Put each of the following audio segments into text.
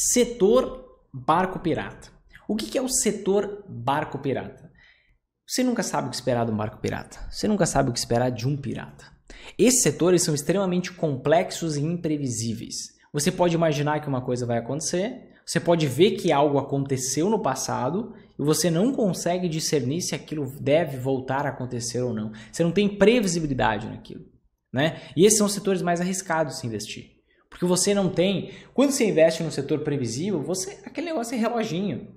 Setor barco pirata. O que, é o setor barco pirata? Você nunca sabe o que esperar de um barco pirata. Você nunca sabe o que esperar de um pirata. Esses setores são extremamente complexos e imprevisíveis. Você pode imaginar que uma coisa vai acontecer, você pode ver que algo aconteceu no passado e você não consegue discernir se aquilo deve voltar a acontecer ou não. Você não tem previsibilidade naquilo. Né? E esses são os setores mais arriscados de se investir. Porque você não tem. Quando você investe no setor previsível, você aquele negócio é reloginho.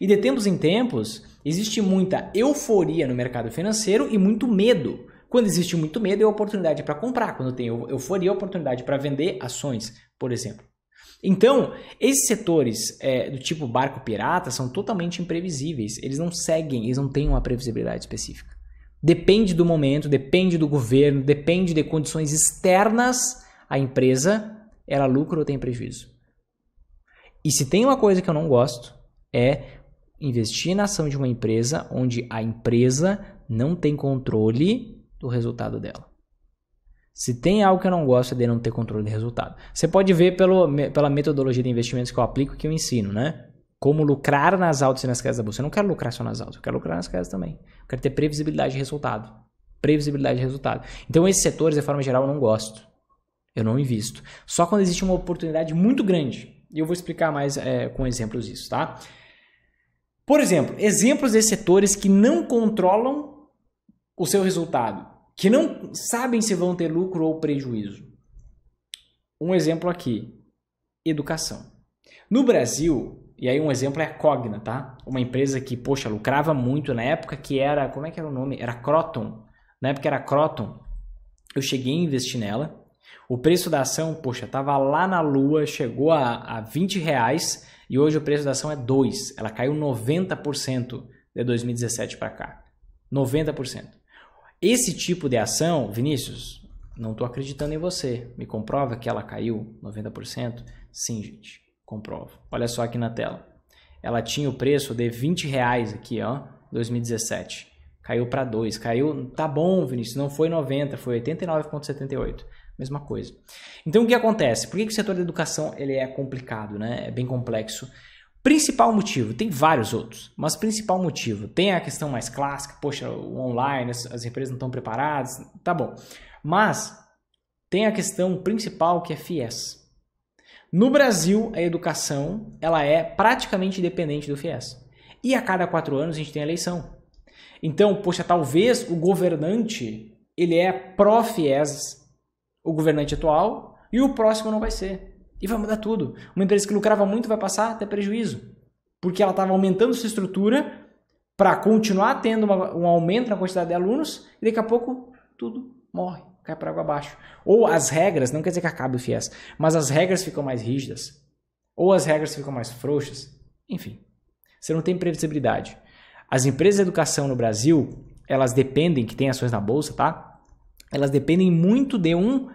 E de tempos em tempos, existe muita euforia no mercado financeiro e muito medo. Quando existe muito medo, é oportunidade para comprar. Quando tem euforia, é oportunidade para vender ações, por exemplo. Então, esses setores é, do tipo barco pirata são totalmente imprevisíveis. Eles não seguem, eles não têm uma previsibilidade específica. Depende do momento, depende do governo, depende de condições externas à empresa ela lucra ou tem prejuízo. E se tem uma coisa que eu não gosto, é investir na ação de uma empresa onde a empresa não tem controle do resultado dela. Se tem algo que eu não gosto é de não ter controle de resultado. Você pode ver pelo, pela metodologia de investimentos que eu aplico que eu ensino, né? Como lucrar nas altas e nas quedas da bolsa. Eu não quero lucrar só nas altas, eu quero lucrar nas quedas também. Eu quero ter previsibilidade de resultado. Previsibilidade de resultado. Então, esses setores, de forma geral, eu não gosto. Eu não invisto. Só quando existe uma oportunidade muito grande. E eu vou explicar mais é, com exemplos disso, tá? Por exemplo, exemplos de setores que não controlam o seu resultado, que não sabem se vão ter lucro ou prejuízo. Um exemplo aqui, educação. No Brasil, e aí um exemplo é a Cogna, tá? Uma empresa que, poxa, lucrava muito na época que era, como é que era o nome? Era Croton. Na época era Croton. Eu cheguei a investir nela. O preço da ação, poxa, estava lá na lua, chegou a, a 20 reais e hoje o preço da ação é 2. Ela caiu 90% de 2017 para cá. 90%. Esse tipo de ação, Vinícius, não estou acreditando em você. Me comprova que ela caiu 90%? Sim, gente, comprovo. Olha só aqui na tela. Ela tinha o preço de 20 reais aqui, ó, 2017. Caiu para 2, caiu, tá bom, Vinícius, não foi 90, foi 89.78 mesma coisa. Então o que acontece? Por que, que o setor da educação ele é complicado, né? É bem complexo. Principal motivo, tem vários outros, mas principal motivo, tem a questão mais clássica, poxa, o online, as, as empresas não estão preparadas, tá bom. Mas tem a questão principal que é FIES. No Brasil, a educação ela é praticamente dependente do FIES. E a cada quatro anos a gente tem eleição. Então, poxa, talvez o governante ele é pró-FIES o governante atual e o próximo não vai ser. E vai mudar tudo. Uma empresa que lucrava muito vai passar até prejuízo, porque ela estava aumentando sua estrutura para continuar tendo uma, um aumento na quantidade de alunos e daqui a pouco tudo morre, cai para água abaixo. Ou as regras, não quer dizer que acabe o FIES, mas as regras ficam mais rígidas, ou as regras ficam mais frouxas, enfim. Você não tem previsibilidade. As empresas de educação no Brasil, elas dependem, que tem ações na bolsa, tá? Elas dependem muito de um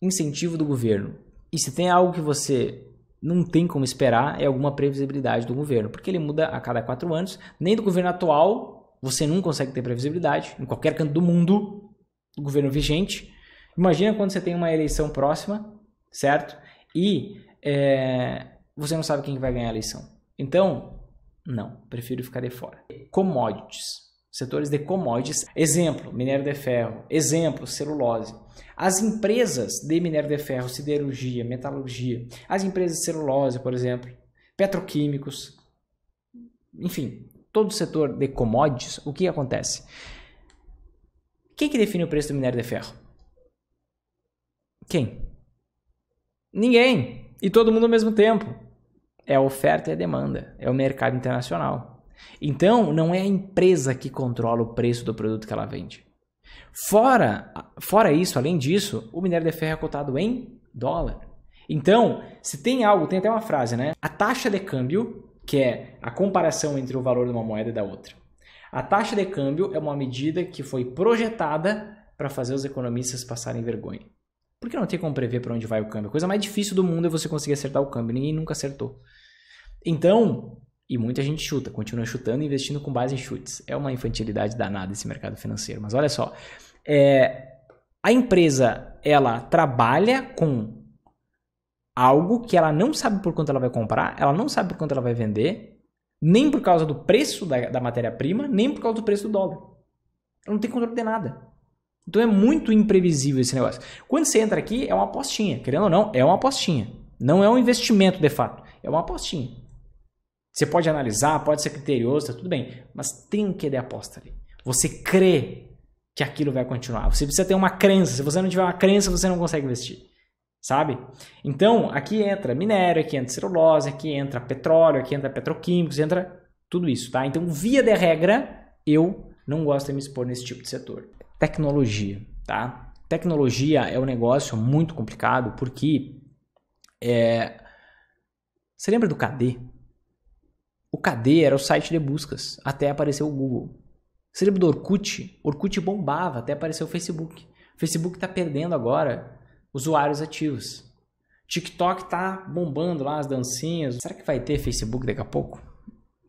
incentivo do governo. E se tem algo que você não tem como esperar, é alguma previsibilidade do governo, porque ele muda a cada quatro anos. Nem do governo atual você não consegue ter previsibilidade, em qualquer canto do mundo, do governo vigente. Imagina quando você tem uma eleição próxima, certo? E é, você não sabe quem vai ganhar a eleição. Então, não, prefiro ficar de fora. Commodities setores de commodities, exemplo, minério de ferro, exemplo, celulose. As empresas de minério de ferro, siderurgia, metalurgia, as empresas de celulose, por exemplo, petroquímicos, enfim, todo o setor de commodities, o que acontece? Quem que define o preço do minério de ferro? Quem? Ninguém. E todo mundo ao mesmo tempo. É a oferta e a demanda. É o mercado internacional. Então, não é a empresa que controla o preço do produto que ela vende. Fora, fora isso, além disso, o minério de ferro é cotado em dólar. Então, se tem algo, tem até uma frase, né? A taxa de câmbio, que é a comparação entre o valor de uma moeda e da outra. A taxa de câmbio é uma medida que foi projetada para fazer os economistas passarem vergonha. Porque não tem como prever para onde vai o câmbio. A coisa mais difícil do mundo é você conseguir acertar o câmbio. Ninguém nunca acertou. Então, e muita gente chuta, continua chutando e investindo com base em chutes. É uma infantilidade danada esse mercado financeiro. Mas olha só, é, a empresa ela trabalha com algo que ela não sabe por quanto ela vai comprar, ela não sabe por quanto ela vai vender, nem por causa do preço da, da matéria-prima, nem por causa do preço do dólar. Ela não tem controle de nada. Então é muito imprevisível esse negócio. Quando você entra aqui, é uma apostinha. Querendo ou não, é uma apostinha. Não é um investimento de fato, é uma apostinha. Você pode analisar, pode ser criterioso, tá tudo bem, mas tem um que de aposta ali. Você crê que aquilo vai continuar. Você precisa ter uma crença. Se você não tiver uma crença, você não consegue investir. Sabe? Então, aqui entra minério, aqui entra celulose, aqui entra petróleo, aqui entra petroquímicos, entra tudo isso, tá? Então, via de regra, eu não gosto de me expor nesse tipo de setor. Tecnologia, tá? Tecnologia é um negócio muito complicado porque é... você lembra do KD? O KD era o site de buscas, até apareceu o Google. Você lembra do Orkut? Orkut bombava até aparecer o Facebook. O Facebook está perdendo agora usuários ativos. TikTok tá bombando lá as dancinhas. Será que vai ter Facebook daqui a pouco?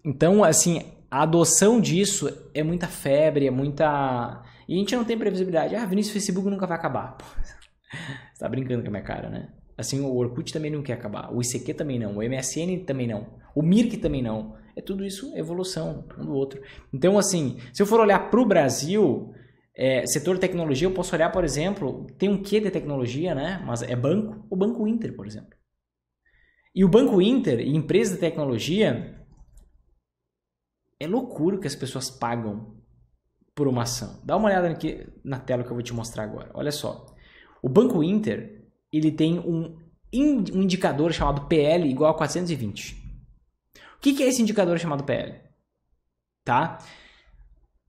Então, assim, a adoção disso é muita febre, é muita. E a gente não tem previsibilidade. Ah, Vinícius, Facebook nunca vai acabar. Pô, você tá brincando com a minha cara, né? Assim, o Orkut também não quer acabar, o ICQ também não, o MSN também não, o Mirk também não. É tudo isso evolução um do outro. Então, assim, se eu for olhar para o Brasil, é, setor tecnologia, eu posso olhar, por exemplo, tem um quê de tecnologia, né? Mas é banco, o Banco Inter, por exemplo. E o Banco Inter e empresa de tecnologia, é loucura que as pessoas pagam por uma ação. Dá uma olhada aqui na tela que eu vou te mostrar agora. Olha só. O Banco Inter ele tem um, um indicador chamado PL igual a 420. O que, que é esse indicador chamado PL? Tá?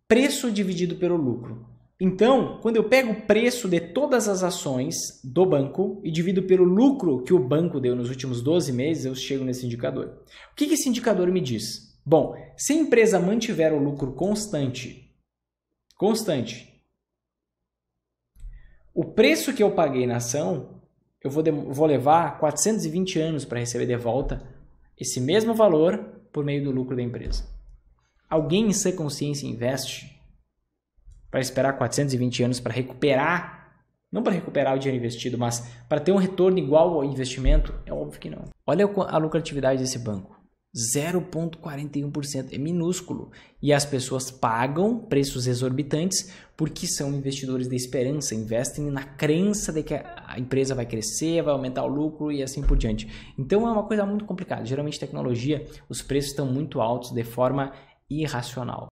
Preço dividido pelo lucro. Então, quando eu pego o preço de todas as ações do banco e divido pelo lucro que o banco deu nos últimos 12 meses, eu chego nesse indicador. O que, que esse indicador me diz? Bom, se a empresa mantiver o lucro constante, constante, o preço que eu paguei na ação eu vou, vou levar 420 anos para receber de volta esse mesmo valor por meio do lucro da empresa. Alguém em sua consciência investe para esperar 420 anos para recuperar, não para recuperar o dinheiro investido, mas para ter um retorno igual ao investimento? É óbvio que não. Olha a lucratividade desse banco. 0,41% é minúsculo e as pessoas pagam preços exorbitantes porque são investidores da esperança, investem na crença de que a empresa vai crescer, vai aumentar o lucro e assim por diante. Então é uma coisa muito complicada. Geralmente, tecnologia, os preços estão muito altos de forma irracional.